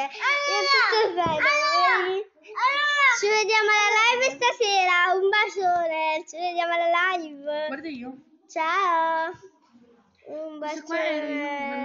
amore. Allora, tutto bello. Allora, allora. Ci vediamo alla live stasera. Un bacione. Ci vediamo alla live. Guarda io. Ciao. Un bacione.